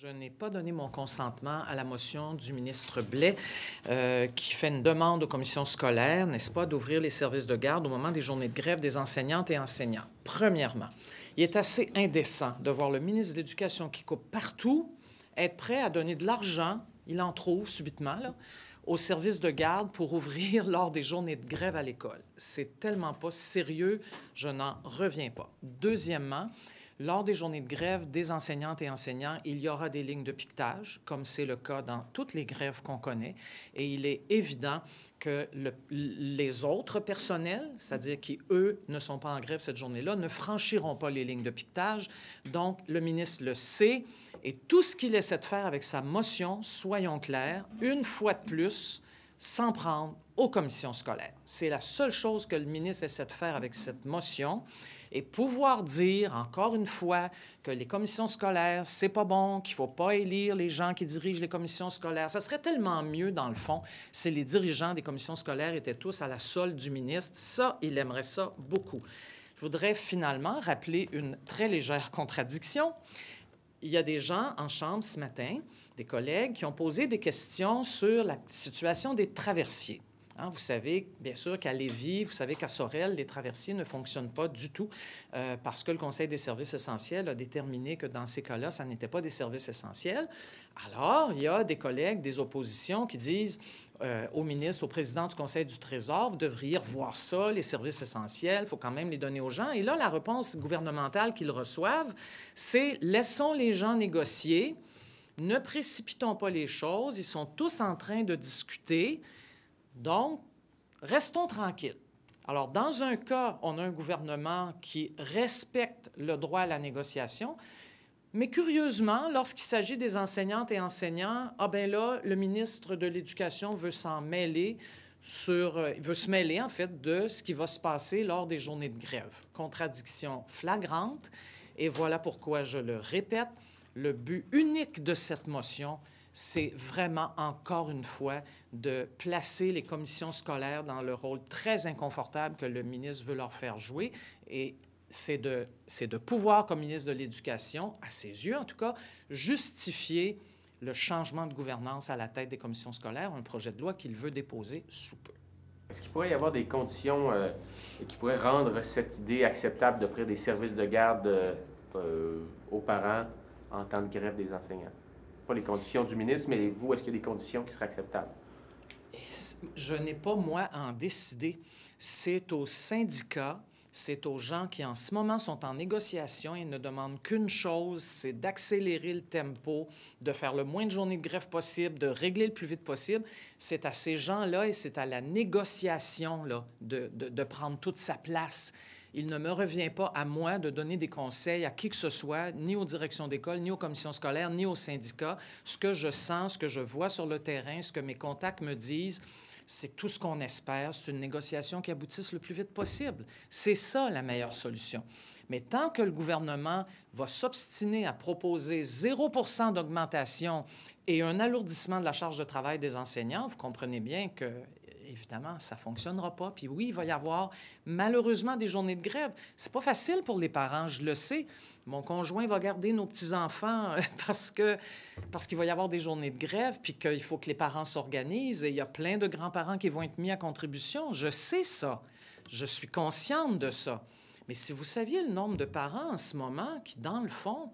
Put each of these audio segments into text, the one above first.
Je n'ai pas donné mon consentement à la motion du ministre Blais euh, qui fait une demande aux commissions scolaires, n'est-ce pas, d'ouvrir les services de garde au moment des journées de grève des enseignantes et enseignants. Premièrement, il est assez indécent de voir le ministre de l'Éducation qui coupe partout être prêt à donner de l'argent, il en trouve subitement, aux services de garde pour ouvrir lors des journées de grève à l'école. C'est tellement pas sérieux, je n'en reviens pas. Deuxièmement, lors des journées de grève des enseignantes et enseignants, il y aura des lignes de piquetage, comme c'est le cas dans toutes les grèves qu'on connaît. Et il est évident que les autres personnels, c'est-à-dire qui, eux, ne sont pas en grève cette journée-là, ne franchiront pas les lignes de piquetage. Donc, le ministre le sait. Et tout ce qu'il essaie de faire avec sa motion, soyons clairs, une fois de plus, sans prendre aux commissions scolaires. C'est la seule chose que le ministre essaie de faire avec cette motion et pouvoir dire encore une fois que les commissions scolaires, c'est pas bon, qu'il faut pas élire les gens qui dirigent les commissions scolaires. Ça serait tellement mieux dans le fond si les dirigeants des commissions scolaires étaient tous à la solde du ministre. Ça, il aimerait ça beaucoup. Je voudrais finalement rappeler une très légère contradiction. Il y a des gens en chambre ce matin, des collègues, qui ont posé des questions sur la situation des traversiers. Hein, vous savez, bien sûr, qu'à Lévis, vous savez qu'à Sorel, les traversiers ne fonctionnent pas du tout euh, parce que le Conseil des services essentiels a déterminé que dans ces cas-là, ça n'était pas des services essentiels. Alors, il y a des collègues, des oppositions qui disent euh, au ministre, au président du Conseil du Trésor, vous devriez revoir ça, les services essentiels, il faut quand même les donner aux gens. Et là, la réponse gouvernementale qu'ils reçoivent, c'est laissons les gens négocier, ne précipitons pas les choses, ils sont tous en train de discuter. Donc, restons tranquilles. Alors, dans un cas, on a un gouvernement qui respecte le droit à la négociation, mais curieusement, lorsqu'il s'agit des enseignantes et enseignants, ah ben là, le ministre de l'Éducation veut s'en mêler sur, euh, veut se mêler en fait de ce qui va se passer lors des journées de grève. Contradiction flagrante, et voilà pourquoi je le répète, le but unique de cette motion c'est vraiment encore une fois de placer les commissions scolaires dans le rôle très inconfortable que le ministre veut leur faire jouer et c'est de, de pouvoir, comme ministre de l'Éducation, à ses yeux en tout cas, justifier le changement de gouvernance à la tête des commissions scolaires, un projet de loi qu'il veut déposer sous peu. Est-ce qu'il pourrait y avoir des conditions euh, qui pourraient rendre cette idée acceptable d'offrir des services de garde euh, aux parents en temps de grève des enseignants? pas les conditions du ministre, mais vous, est-ce qu'il y a des conditions qui seraient acceptables? Je n'ai pas, moi, à en décider. C'est aux syndicats, c'est aux gens qui, en ce moment, sont en négociation et ne demandent qu'une chose, c'est d'accélérer le tempo, de faire le moins de journées de grève possible, de régler le plus vite possible. C'est à ces gens-là et c'est à la négociation là, de, de, de prendre toute sa place. Il ne me revient pas à moi de donner des conseils à qui que ce soit, ni aux directions d'école, ni aux commissions scolaires, ni aux syndicats. Ce que je sens, ce que je vois sur le terrain, ce que mes contacts me disent, c'est tout ce qu'on espère. C'est une négociation qui aboutisse le plus vite possible. C'est ça la meilleure solution. Mais tant que le gouvernement va s'obstiner à proposer 0 d'augmentation et un alourdissement de la charge de travail des enseignants, vous comprenez bien que évidemment, ça ne fonctionnera pas. Puis oui, il va y avoir malheureusement des journées de grève. C'est pas facile pour les parents, je le sais. Mon conjoint va garder nos petits-enfants euh, parce parce qu'il va y avoir des journées de grève, puis qu'il faut que les parents s'organisent. Et il y a plein de grands-parents qui vont être mis à contribution. Je sais ça. Je suis consciente de ça. Mais si vous saviez le nombre de parents en ce moment qui, dans le fond,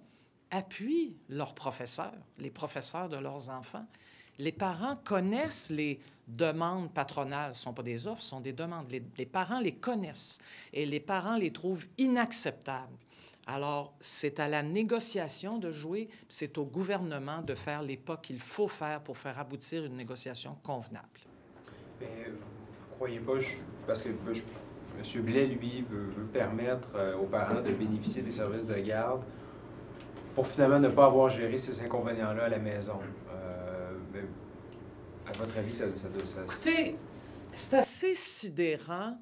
appuient leurs professeurs, les professeurs de leurs enfants, les parents connaissent les demandes patronales. Ce ne sont pas des offres, ce sont des demandes. Les, parents les connaissent et les parents les trouvent inacceptables. Alors, c'est à la négociation de jouer, c'est au gouvernement de faire les pas qu'il faut faire pour faire aboutir une négociation convenable. vous ne croyez pas, parce que M. Blais, lui, veut, permettre euh, aux parents de bénéficier des services de garde pour finalement ne pas avoir géré ces inconvénients-là à la maison votre avis, ça... C'est assez sidérant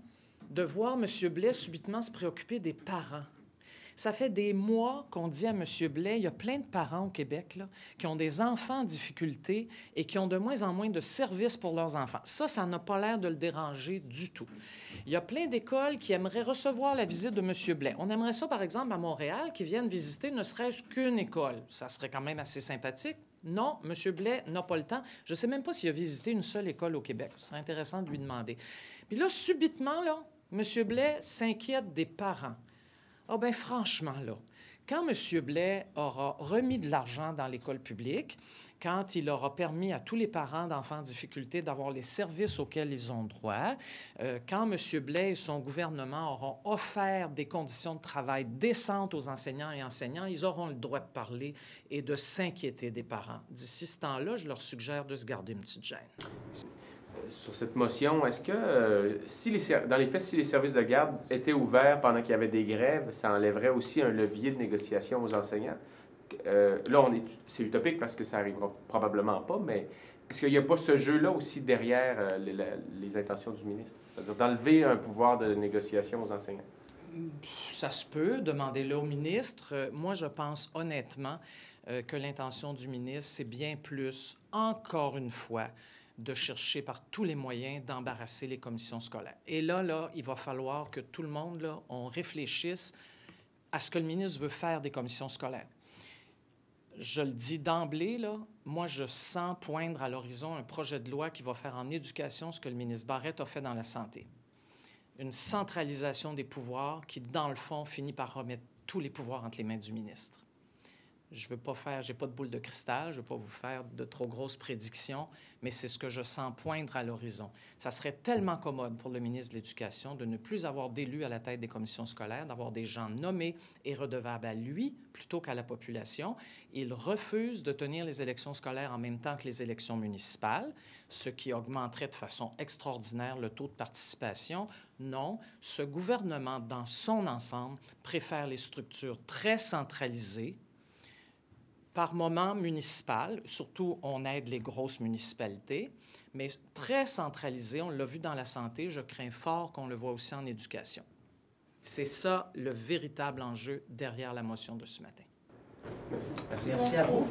de voir M. Blais subitement se préoccuper des parents. Ça fait des mois qu'on dit à M. Blais, il y a plein de parents au Québec là, qui ont des enfants en difficulté et qui ont de moins en moins de services pour leurs enfants. Ça, ça n'a pas l'air de le déranger du tout. Il y a plein d'écoles qui aimeraient recevoir la visite de M. Blais. On aimerait ça, par exemple, à Montréal, qu'ils viennent visiter ne serait-ce qu'une école. Ça serait quand même assez sympathique. Non, M. Blais n'a pas le temps. Je ne sais même pas s'il a visité une seule école au Québec. Ce serait intéressant de lui demander. Puis là, subitement, là, M. Blais s'inquiète des parents. Ah ben franchement, là, quand M. Blais aura remis de l'argent dans l'école publique, quand il aura permis à tous les parents d'enfants en difficulté d'avoir les services auxquels ils ont droit, euh, quand M. Blais et son gouvernement auront offert des conditions de travail décentes aux enseignants et enseignants, ils auront le droit de parler et de s'inquiéter des parents. D'ici ce temps-là, je leur suggère de se garder une petite gêne sur cette motion, est-ce que, euh, si dans les faits, si les services de garde étaient ouverts pendant qu'il y avait des grèves, ça enlèverait aussi un levier de négociation aux enseignants? Euh, là, c'est utopique parce que ça arrivera probablement pas, mais est-ce qu'il n'y a pas ce jeu-là aussi derrière euh, les, les, intentions du ministre? C'est-à-dire d'enlever un pouvoir de négociation aux enseignants? Ça se peut, demandez-le au ministre. Moi, je pense honnêtement que l'intention du ministre, c'est bien plus, encore une fois, de chercher par tous les moyens d'embarrasser les commissions scolaires. Et là, là, il va falloir que tout le monde, là, on réfléchisse à ce que le ministre veut faire des commissions scolaires. Je le dis d'emblée, là, moi, je sens poindre à l'horizon un projet de loi qui va faire en éducation ce que le ministre Barrette a fait dans la santé. Une centralisation des pouvoirs qui, dans le fond, finit par remettre tous les pouvoirs entre les mains du ministre je ne veux pas faire, j'ai pas de boule de cristal, je veux pas vous faire de trop grosses prédictions, mais c'est ce que je sens poindre à l'horizon. Ça serait tellement commode pour le ministre de l'Éducation de ne plus avoir d'élus à la tête des commissions scolaires, d'avoir des gens nommés et redevables à lui plutôt qu'à la population. Il refuse de tenir les élections scolaires en même temps que les élections municipales, ce qui augmenterait de façon extraordinaire le taux de participation. Non, ce gouvernement, dans son ensemble, préfère les structures très centralisées par moment municipal, surtout on aide les grosses municipalités, mais très centralisé, on l'a vu dans la santé, je crains fort qu'on le voit aussi en éducation. C'est ça le véritable enjeu derrière la motion de ce matin. Merci. Merci, Merci à vous.